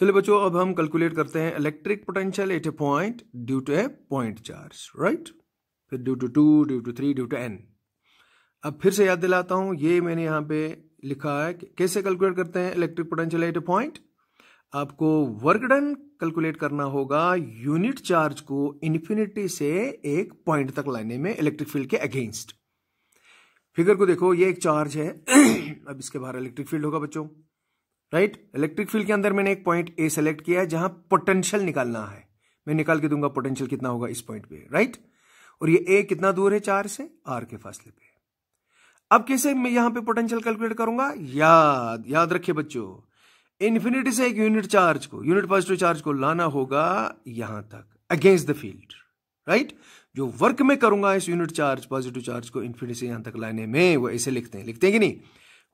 चलिए बच्चों अब हम कैलकुलेट करते हैं electric potential at a point due to A point charge right फिर due to two due to three due to N अब फिर से याद दिलाता हूं ये मैंने यहां पे लिखा है कि कैसे कैलकुलेट करते हैं electric potential at a point आपको वर्क डन कैलकुलेट करना होगा यूनिट चार्ज को इन्फिनिटी से एक पॉइंट तक लाने में इलेक्ट्रिक फील्ड के अगेंस्ट फिगर को देखो ये एक चार्ज है अब इसके बाहर इलेक्ट्रिक फील्ड होगा बच्चों राइट इलेक्ट्रिक फील्ड के अंदर मैंने एक पॉइंट ए सेलेक्ट किया है जहां पोटेंशियल निकालना है मैं निकाल के दूंगा पोटेंशियल कितना होगा इस पॉइंट पे राइट और ये ए कितना दूर है चार से आर के फासले पे अब कैसे मैं यहां पे पोटेंशियल कैलकुलेट करूंगा याद याद रखिए बच्चों इन्फिनिटी से एक यूनिट चार्ज को यूनिट पॉजिटिव चार्ज को लाना होगा यहां तक अगेंस्ट द फील्ड राइट जो वर्क में करूंगा इस यूनिट चार्ज पॉजिटिव चार्ज को इन्फिनिटी से यहां तक लाने में वो ऐसे लिखते हैं लिखते हैं कि नहीं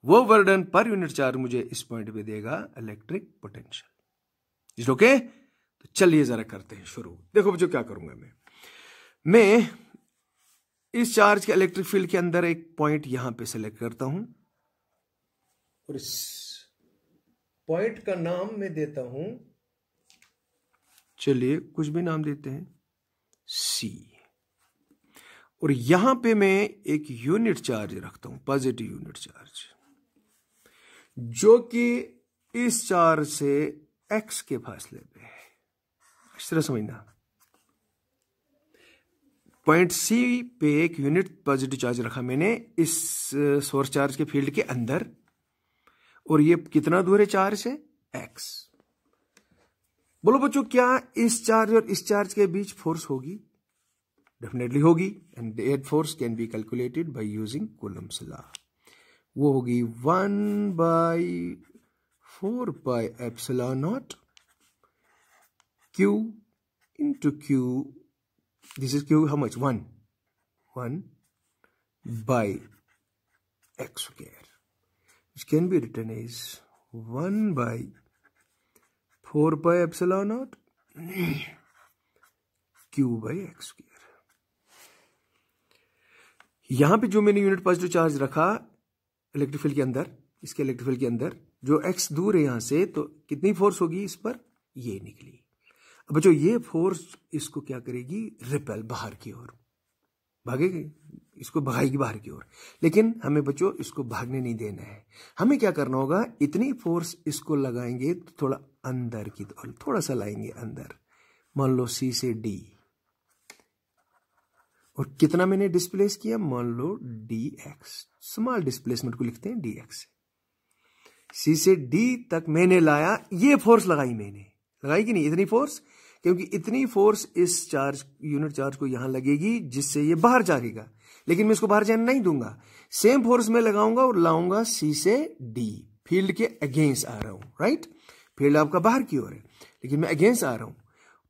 वो वर्डन पर यूनिट चार्ज मुझे इस पॉइंट पे देगा इलेक्ट्रिक पोटेंशियल इज ओके तो चलिए जरा करते हैं शुरू देखो बच्चों क्या करूंगा मैं मैं इस चार्ज के इलेक्ट्रिक फील्ड के अंदर एक पॉइंट यहां पे सेलेक्ट करता हूं और इस पॉइंट का नाम मैं देता हूं चलिए कुछ भी नाम देते हैं सी और यहां पे मैं एक यूनिट चार्ज रखता हूं पॉजिटिव यूनिट चार्ज जो कि इस चार्ज से एक्स के फासले पे है इस तरह समझना पॉइंट सी पे एक यूनिट पॉजिटिव चार्ज रखा मैंने इस सोर्स चार्ज के फील्ड के अंदर और ये कितना दूर है चार्ज है एक्स बोलो बच्चों क्या इस चार्ज और इस चार्ज के बीच फोर्स होगी डेफिनेटली होगी एंड एड force can be calculated by using Coulomb's law वो होगी one by four by epsilon naught Q into Q this is Q how much one one by X square which can be return is one by four by epsilon naught Q by X square यहां पे जो मैंने unit positive charge रखा electric field के अंदर इसके electric field के अंदर जो एक्स दूर है यहां से तो कितनी फोर्स होगी इस पर ये निकली अब जो ये फोर्स इसको क्या करेगी रिपेल बाहर की ओर भागेगी इसको भगाएगी बाहर की ओर लेकिन हमें बच्चों इसको भागने नहीं देना है हमें क्या करना होगा इतनी फोर्स इसको लगाएंगे तो थोड़ा अंदर की तो, थोड़ा सा लाएंगे अंदर मान लो सी से डी और कितना मैंने डिस्प्लेस किया मान लो डी एक्स स्मॉल डिस्प्लेसमेंट को लिखते हैं डी एक्स सी से डी तक मैंने लाया ये फोर्स लगाई मैंने लगाई कि नहीं इतनी फोर्स क्योंकि इतनी फोर्स इस चार्ज यूनिट चार्ज को यहां लगेगी जिससे ये बाहर जाएगा लेकिन मैं इसको बाहर जाने नहीं दूंगा सेम फोर्स मैं लगाऊंगा और लाऊंगा सी से डी फील्ड के अगेंस्ट आ रहा हूं राइट फील्ड आपका बाहर की ओर है लेकिन मैं अगेंस्ट आ रहा हूं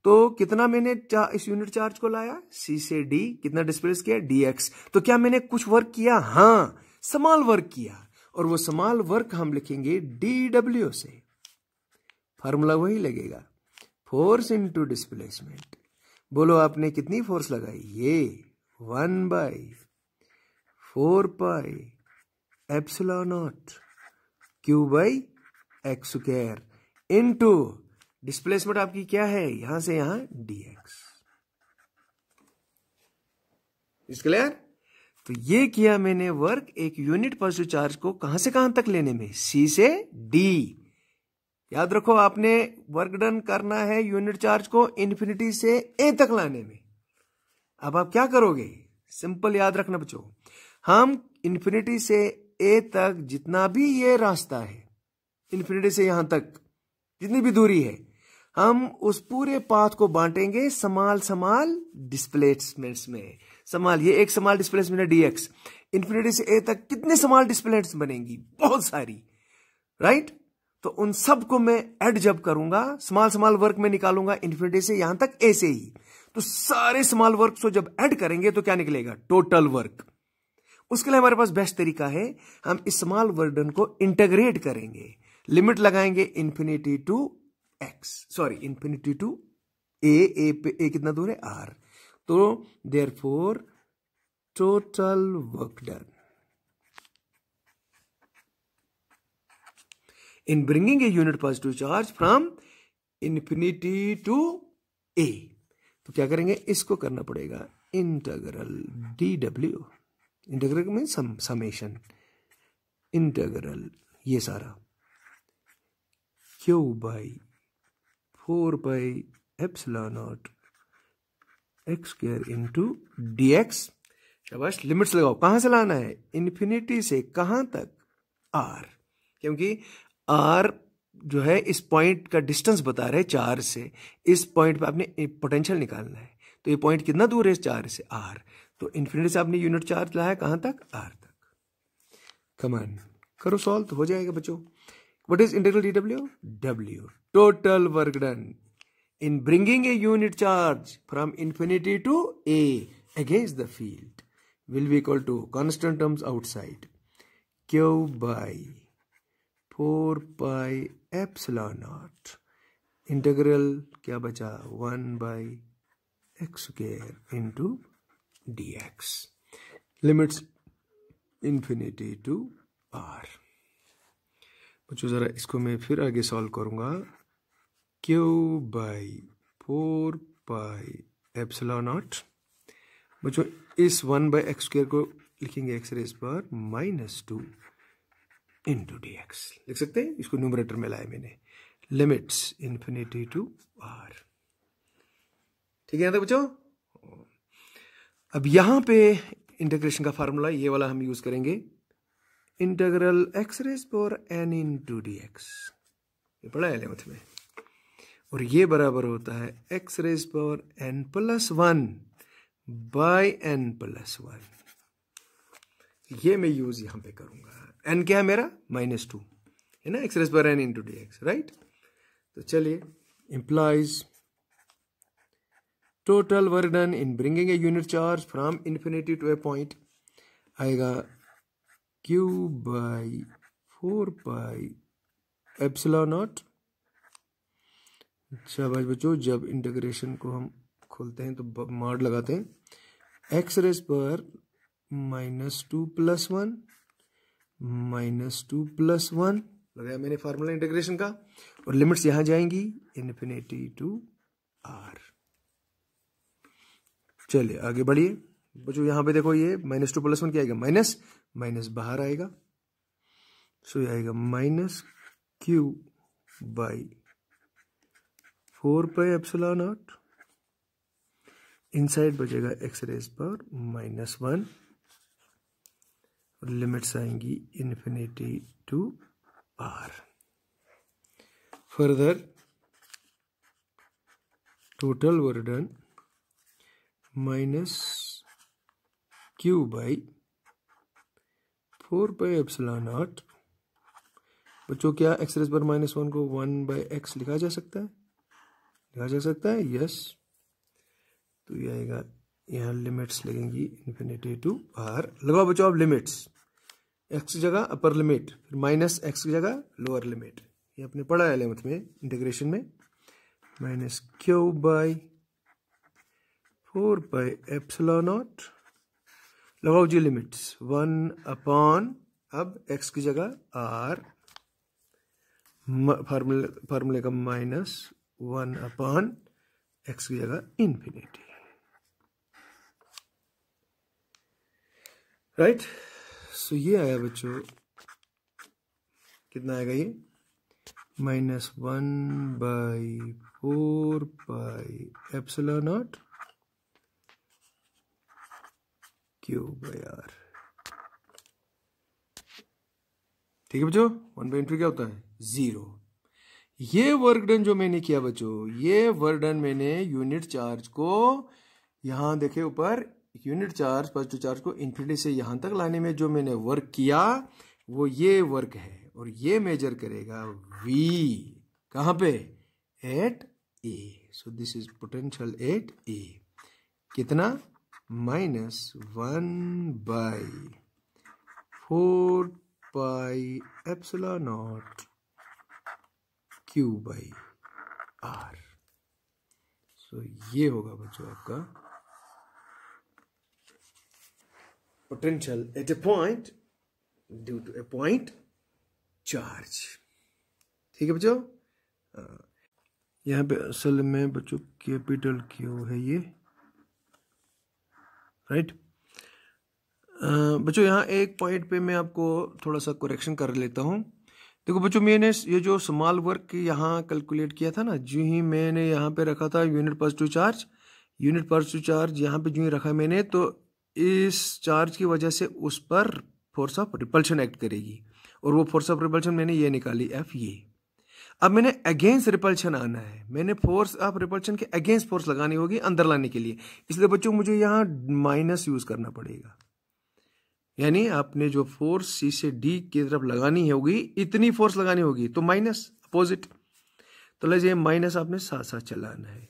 तो कितना मैंने इस यूनिट चार्ज को लाया सी से डी कितना डिस्प्लेस किया डीएक्स तो क्या मैंने कुछ वर्क किया हाँ समाल वर्क किया और वो समाल वर्क हम लिखेंगे डी डब्ल्यू से फॉर्मूला वही लगेगा फोर्स इनटू डिस्प्लेसमेंट बोलो आपने कितनी फोर्स लगाई ये one by four pi epsilon naught Q by X square into displacement आपकी क्या है यहां से यहां dx इस क्लियर तो ये किया मैंने वर्क एक यूनिट पॉजिटिव चार्ज को कहां से कहां तक लेने में सी से डी याद रखो आपने वर्क डन करना है यूनिट चार्ज को इन्फिनिटी से ए तक लाने में अब आप क्या करोगे सिंपल याद रखना बच्चों हम इन्फिनिटी से ए तक जितना भी ये रास्ता है इन्फिनिटी से यहां तक जितनी भी दूरी है हम उस पूरे पाथ को बांटेंगे समाल समाल डिस्प्लेसमेंट्स में समाल ये एक समाल डिस्प्लेसमेंट है डीएक्स इन्फिनिटी से ए तक कितने समाल डिस्प्लेसमेंट्स बनेंगी बहुत सारी राइट तो उन सबको मैं एड जब करूंगा समाल समाल वर्क में निकालूंगा इन्फिनिटी से यहां तक ए से ही तो सारे समाल वर्क को जब एड करेंगे तो क्या निकलेगा टोटल वर्क उसके लिए हमारे पास बेस्ट तरीका है हम इस स्मॉल वर्डन को इंटेग्रेट करेंगे लिमिट लगाएंगे infinity to X sorry infinity to A A पे ए कितना दूर है आर तो there for total work done in bringing a unit positive charge from infinity to A तो क्या करेंगे इसको करना पड़ेगा integral D W integral mean sum, summation integral ये सारा Q by four by epsilon naught X square into D X शाबाश limits लगाओ कहां से लाना है इन्फिनिटी से कहां तक आर क्योंकि आर जो है इस पॉइंट का डिस्टेंस बता रहे चार से इस पॉइंट पे आपने पोटेंशियल निकालना है तो ये पॉइंट कितना दूर है चार से आर तो इन्फिनिटी से आपने यूनिट चार्ज लाया कहां तक आर तक कमान करो सॉल्व तो हो जाएगा बच्चों what is integral D W W total work done in bringing a unit charge from infinity to A against the field will be equal to constant terms outside Q by 4 pi epsilon naught integral kya bacha 1 by x square into dx limits infinity to r मुझे ज़रा इसको मैं फिर आगे solve करूंगा Q by four pi epsilon naught बच्चों इस one by X square को लिखेंगे एक्स रेस पर minus two into D X लिख सकते हैं इसको न्यूमरेटर में लाया मैंने लिमिट्स इन्फिनिटी टू आर ठीक है ना बच्चों अब यहां पे इंटीग्रेशन का फार्मूला ये वाला हम यूज करेंगे इंटीग्रल एक्स रेस पर N into D X ये पढ़ा है एलेवंथ में और ये बराबर होता है X raise power N plus one by N plus one ये मैं यूज यहां पे करूंगा एन क्या है मेरा माइनस टू है ना X raise power N into D X right तो चलिए implies total work done in bringing a unit charge from infinity to A point आएगा Q by four by epsilon naught शाबाश अच्छा बच्चों जब इंटीग्रेशन को हम खोलते हैं तो मॉड लगाते हैं एक्स रेस पर minus two plus one minus two plus one लगाया मैंने फार्मूला इंटीग्रेशन का और लिमिट्स यहां जाएंगी इन्फिनेटी टू आर चलिए आगे बढ़िए बच्चों यहां पे देखो ये माइनस टू प्लस वन क्या आएगा माइनस माइनस बाहर आएगा सो ये आएगा minus Q by four pi epsilon naught inside बचेगा एक्स रेस पर माइनस वन और लिमिट्स आएंगी infinity to R further total work done minus Q by four by epsilon naught बच्चों क्या एक्स पर माइनस वन को वन बाई एक्स लिखा जा सकता है लिखा जा सकता है यस तो ये आएगा यहाँ लिमिट्स लगेंगी इन्फिनिटी टू बाहर लगाओ बचाओ अब लिमिट्स एक्स की जगह अपर लिमिट फिर माइनस एक्स की जगह लोअर लिमिट ये आपने पढ़ा है एलेवंथ में इंटीग्रेशन में minus Q by four by epsilon naught लगाओ जी लिमिट्स वन अपॉन अब एक्स की जगह आर फार्मूले फार्मूले का माइनस वन अपॉन एक्स की जगह इन्फिनिटी राइट सो ये आया बच्चों कितना आएगा ये minus one by four by epsilon naught cube यार ठीक है बच्चों वन बाई टू क्या होता है जीरो ये वर्क डन जो मैंने किया बच्चों ये वर्क डन मैंने यूनिट चार्ज को यहां देखे ऊपर यूनिट चार्ज पॉजिटिव चार्ज को इन्फिनिटी से यहां तक लाने में जो मैंने वर्क किया वो ये वर्क है और ये मेजर करेगा वी कहां पे at A so this is potential at A कितना minus one by four pi epsilon naught Q by R so ये होगा बच्चों आपका potential at a point due to A point charge ठीक है बच्चों यहाँ पे असल में बच्चों कैपिटल क्यू है ये राइट बच्चों यहाँ एक पॉइंट पे मैं आपको थोड़ा सा करेक्शन कर लेता हूँ देखो बच्चों मैंने ये जो स्मॉल वर्क यहाँ कैलकुलेट किया था ना जो ही मैंने यहाँ पे रखा था unit positive charge unit positive charge यहाँ पे जो ही रखा मैंने तो इस चार्ज की वजह से उस पर फोर्स ऑफ रिपल्शन एक्ट करेगी और वो फोर्स ऑफ रिपल्शन मैंने ये निकाली एफ ये अब मैंने अगेंस्ट रिपल्शन आना है मैंने फोर्स ऑफ रिपल्शन के अगेंस्ट फोर्स लगानी होगी अंदर लाने के लिए इसलिए बच्चों मुझे यहाँ माइनस यूज करना पड़ेगा यानी आपने जो फोर्स सी से डी की तरफ लगानी होगी इतनी फोर्स लगानी होगी तो माइनस अपोजिट तो लीजिए माइनस आपने साथ साथ चलाना है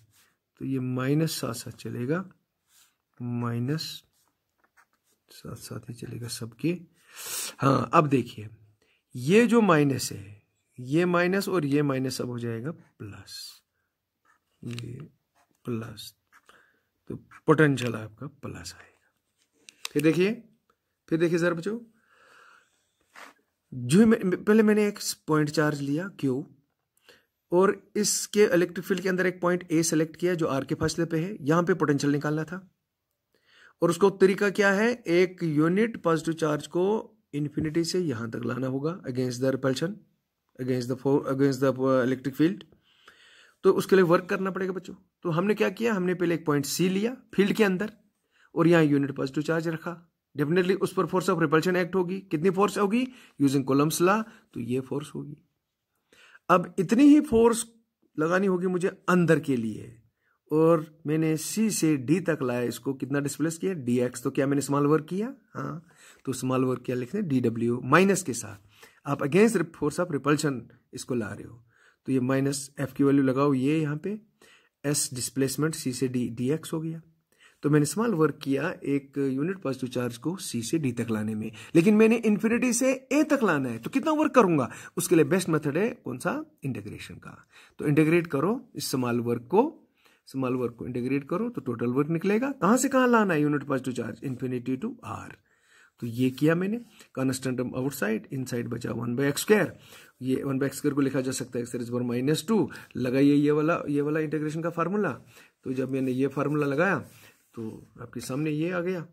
तो ये माइनस साथ साथ चलेगा माइनस साथ साथ ही चलेगा सबके हाँ अब देखिए ये जो माइनस है ये माइनस और ये माइनस अब हो जाएगा प्लस ये प्लस तो पोटेंशियल आपका प्लस आएगा फिर देखिए फिर देखिए सर बच्चों जो मैं, पहले मैंने एक पॉइंट चार्ज लिया क्यू और इसके इलेक्ट्रिक फील्ड के अंदर एक पॉइंट ए सेलेक्ट किया जो आर के फासले पे है यहां पे पोटेंशियल निकालना था और उसको तरीका क्या है एक यूनिट पॉजिटिव चार्ज को इन्फिनिटी से यहां तक लाना होगा against the repulsion against the against the electric field तो उसके लिए वर्क करना पड़ेगा बच्चों तो हमने क्या किया हमने पहले एक पॉइंट सी लिया फील्ड के अंदर और यहां यूनिट पॉजिटिव चार्ज रखा डेफिनेटली उस पर फोर्स ऑफ रिपल्शन एक्ट होगी कितनी फोर्स होगी यूजिंग कोलम्स ला तो ये फोर्स होगी अब इतनी ही फोर्स लगानी होगी मुझे अंदर के लिए और मैंने सी से डी तक लाया इसको कितना डिस्प्लेस किया डी एक्स तो क्या मैंने स्मॉल वर्क किया हाँ तो स्मॉल वर्क क्या लिखना डी डब्ल्यू माइनस के साथ आप अगेंस्ट फोर्स ऑफ रिपल्शन इसको ला रहे हो तो ये माइनस एफ की वैल्यू लगाओ ये यहाँ पे एस डिस्प्लेसमेंट सी से डी डी एक्स हो गया तो मैंने स्मॉल वर्क किया एक यूनिट पॉजिटिव चार्ज को सी से डी तक लाने में लेकिन मैंने इन्फिनिटी से ए तक लाना है तो कितना वर्क करूंगा उसके लिए बेस्ट मेथड है कौन सा इंटीग्रेशन का तो इंटीग्रेट करो इस स्मॉल वर्क को स्मॉल वर्क को इंटीग्रेट करो तो टोटल वर्क निकलेगा कहां से कहां लाना है unit positive charge infinity to R तो ये किया मैंने कॉन्स्टेंट आउटसाइड इनसाइड बचा वन बाय एक्स स्क्वायर ये वन बाय एक्स स्क्वायर को लिखा जा सकता है एक्स माइनस टू लगाइए ये वाला ये वाला इंटीग्रेशन का फार्मूला तो जब मैंने ये फार्मूला लगाया तो आपके सामने ये आ गया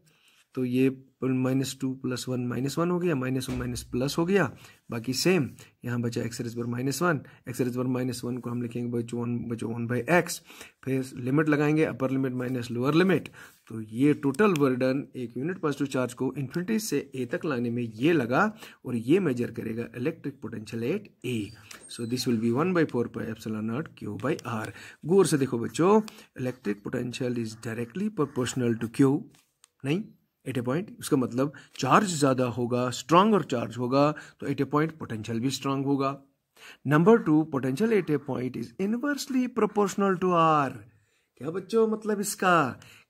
तो ये minus two plus one minus one हो गया माइनस वन माइनस प्लस हो गया बाकी सेम यहाँ बचा एक्स रेज पर माइनस वन एक्स रेज पर माइनस वन को हम लिखेंगे बचो वन बचो वन बाई एक्स फिर लिमिट लगाएंगे upper limit minus lower limit तो ये टोटल वर्डन एक यूनिट पॉजिटिव चार्ज को इन्फिनिटी से ए तक लाने में ये लगा और ये मेजर करेगा electric potential at A so this will be one by four by epsilon naught Q by R गौर से देखो बच्चों electric potential is directly proportional to Q नहीं एट ए पॉइंट उसका मतलब चार्ज ज़्यादा होगा स्ट्रांगर और चार्ज होगा तो एट ए पॉइंट पोटेंशियल भी स्ट्रांग होगा number two potential at a point is inversely proportional to R क्या बच्चों मतलब इसका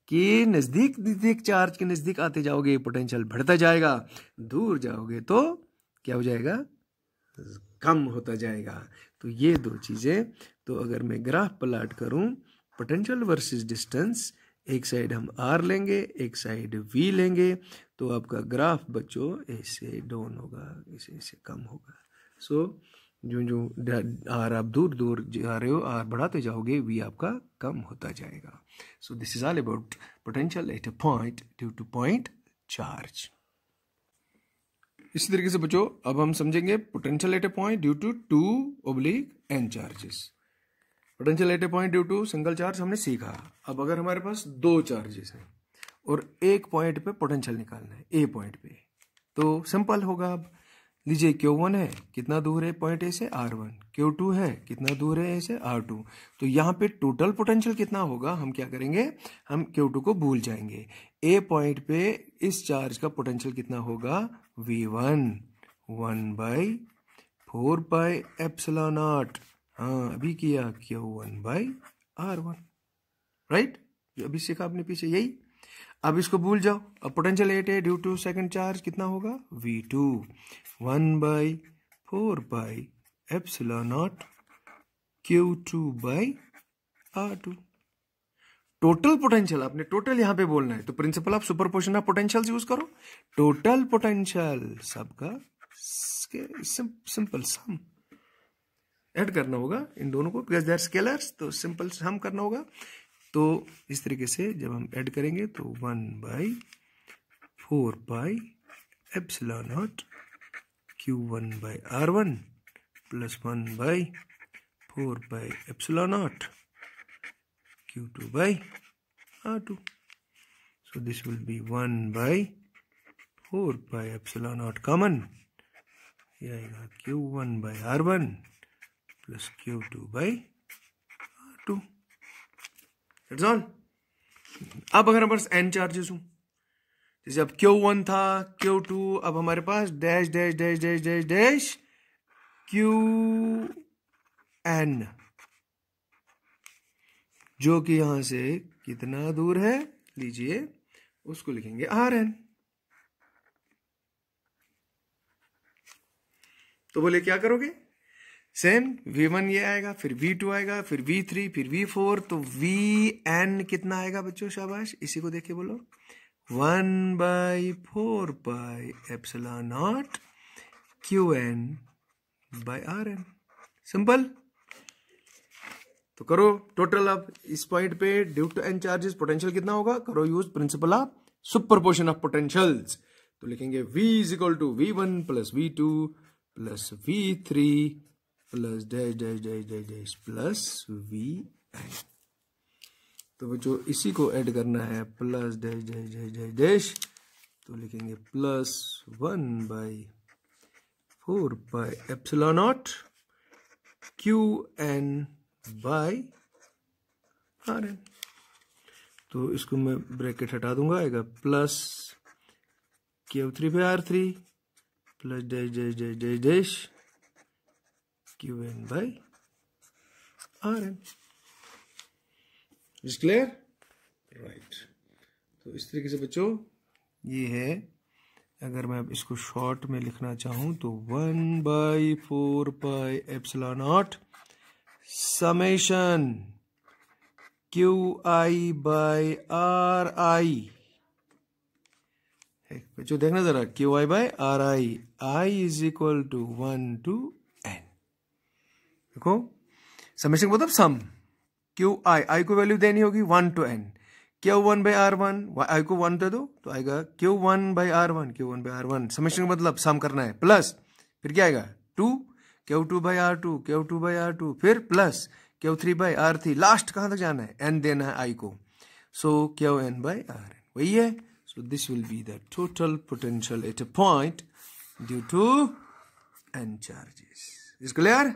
कि नज़दीक नज़दीक चार्ज के नज़दीक आते जाओगे पोटेंशियल बढ़ता जाएगा दूर जाओगे तो क्या हो जाएगा कम होता जाएगा तो ये दो चीज़ें तो अगर मैं ग्राफ प्लाट करूं पोटेंशियल वर्सेस डिस्टेंस एक साइड हम आर लेंगे एक साइड वी लेंगे तो आपका ग्राफ बच्चों ऐसे डाउन होगा ऐसे ऐसे कम होगा सो so, जो जो आर आप दूर दूर जा रहे हो आर बढ़ाते जाओगे वी आपका कम होता जाएगा so this is all about potential at a point due to point charge इसी तरीके से बच्चों अब हम समझेंगे potential at a point due to two oblique N charges potential at a point due to single charge हमने सीखा अब अगर हमारे पास दो चार्जेस हैं और एक पॉइंट पे पोटेंशियल निकालना है ए पॉइंट पे तो सिंपल होगा अब लीजिए क्यू वन है कितना दूर है पॉइंट ए से आर वन क्यू टू है कितना दूर है ए से आर टू तो यहाँ पे टोटल पोटेंशियल कितना होगा हम क्या करेंगे हम क्यू टू को भूल जाएंगे ए पॉइंट पे इस चार्ज का पोटेंशियल कितना होगा V one one by four by epsilon naught हाँ अभी किया Q one by R one right जो अभी सीखा आपने पीछे यही अब इसको भूल जाओ अब पोटेंशियल एट है ड्यू टू सेकंड चार्ज कितना होगा V two one by four by epsilon naught Q two by R two total potential आपने टोटल यहां पे बोलना है तो प्रिंसिपल आप superposition of potential use करो टोटल पोटेंशियल सबका सिंपल सम ऐड करना होगा इन दोनों को बिकॉज दे आर स्केलर्स तो सिंपल हम करना होगा तो इस तरीके से जब हम ऐड करेंगे तो one by four by epsilon naught Q one by R one plus one by four by epsilon naught Q two by R two so this will be one by four by epsilon naught common ये आएगा by R one plus q2 by two it's all अब अगर हमारे पास N charges हूं जैसे अब Q1 था Q2 अब हमारे पास dash dash dash dash dash dash Q N जो कि यहां से कितना दूर है लीजिए उसको लिखेंगे आर एन तो बोले क्या करोगे सेम वी वन ये आएगा फिर वी टू आएगा फिर वी थ्री फिर वी फोर तो वी एन कितना आएगा बच्चों शाबाश इसी को देखिए बोलो one by four by epsilon naught Q N by R N simple तो करो टोटल अब इस पॉइंट पे due to N charges potential कितना होगा करो use principle of portion of potentials तो लिखेंगे v is equal to V one plus V two plus V three plus dash dash dash dash dash plus V N तो जो इसी को add करना है plus dash dash dash dash dash तो लिखेंगे plus one by four by epsilon naught Q N by R N तो इसको मैं ब्रैकेट हटा दूंगा आएगा plus Q three by R three plus dash dash dash dash dash qn by rn is clear right तो इस तरीके से बच्चों ये है अगर मैं इसको शॉर्ट में लिखना चाहूं तो one by four pi epsilon naught summation Q I by R I बच्चों देखना जरा Q I by R I I is equal to one two देखो समेशन मतलब सम क्यू आई आई को वैल्यू देनी होगी one two N Q one by R one I को one दे दो तो आएगा Q one by R one Q one by R one summation का मतलब सम करना है प्लस फिर क्या आएगा two Q two by R two Q two by R two फिर plus Q three by R three last कहां तक जाना है एन देना है आई को so Q N by R N वही है so this will be the total potential at a point due to N charges is clear